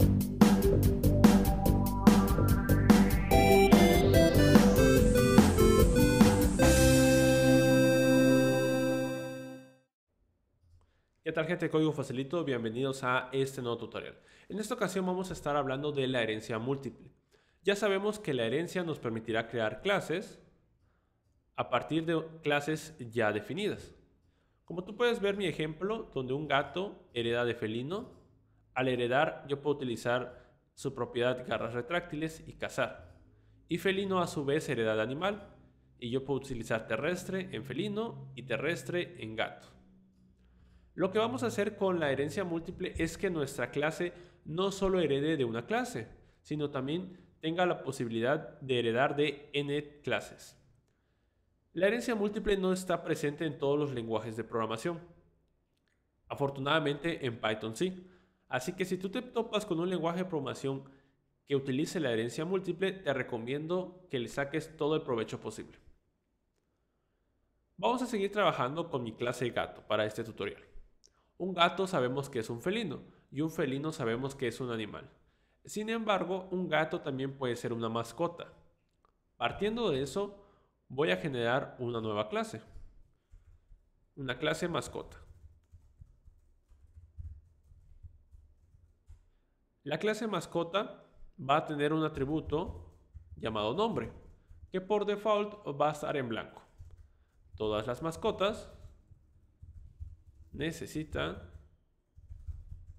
¿Qué tal gente de Código Facilito? Bienvenidos a este nuevo tutorial. En esta ocasión vamos a estar hablando de la herencia múltiple. Ya sabemos que la herencia nos permitirá crear clases a partir de clases ya definidas. Como tú puedes ver mi ejemplo, donde un gato hereda de felino al heredar, yo puedo utilizar su propiedad garras retráctiles y cazar. Y felino a su vez hereda de animal, y yo puedo utilizar terrestre en felino y terrestre en gato. Lo que vamos a hacer con la herencia múltiple es que nuestra clase no solo herede de una clase, sino también tenga la posibilidad de heredar de n clases. La herencia múltiple no está presente en todos los lenguajes de programación. Afortunadamente en Python sí, Así que si tú te topas con un lenguaje de programación que utilice la herencia múltiple, te recomiendo que le saques todo el provecho posible. Vamos a seguir trabajando con mi clase gato para este tutorial. Un gato sabemos que es un felino y un felino sabemos que es un animal. Sin embargo, un gato también puede ser una mascota. Partiendo de eso, voy a generar una nueva clase. Una clase mascota. La clase mascota va a tener un atributo llamado nombre, que por default va a estar en blanco. Todas las mascotas necesitan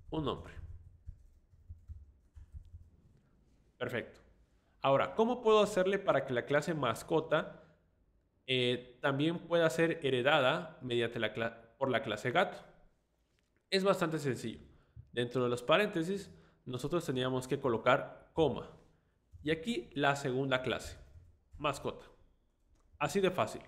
un nombre. Perfecto. Ahora, ¿cómo puedo hacerle para que la clase mascota eh, también pueda ser heredada mediante la por la clase gato? Es bastante sencillo. Dentro de los paréntesis nosotros teníamos que colocar coma. Y aquí la segunda clase, mascota. Así de fácil.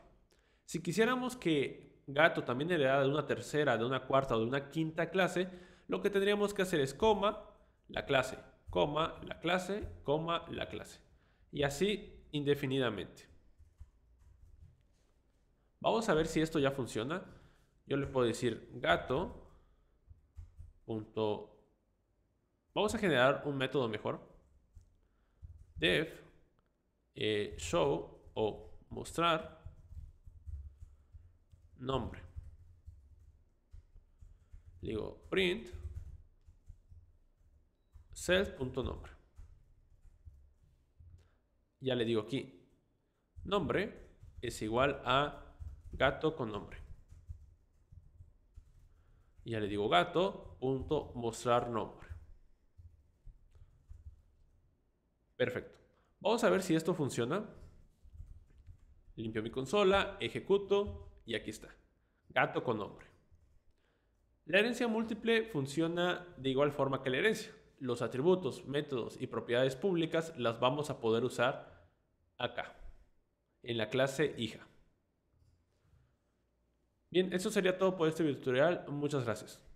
Si quisiéramos que gato también heredara de una tercera, de una cuarta o de una quinta clase, lo que tendríamos que hacer es coma, la clase, coma, la clase, coma, la clase. Y así indefinidamente. Vamos a ver si esto ya funciona. Yo le puedo decir gato punto Vamos a generar un método mejor. Def eh, show o mostrar nombre. Le digo print self.nombre. Ya le digo aquí, nombre es igual a gato con nombre. Ya le digo gato punto mostrar nombre. Perfecto. Vamos a ver si esto funciona. Limpio mi consola, ejecuto y aquí está. Gato con nombre. La herencia múltiple funciona de igual forma que la herencia. Los atributos, métodos y propiedades públicas las vamos a poder usar acá, en la clase hija. Bien, eso sería todo por este tutorial. Muchas gracias.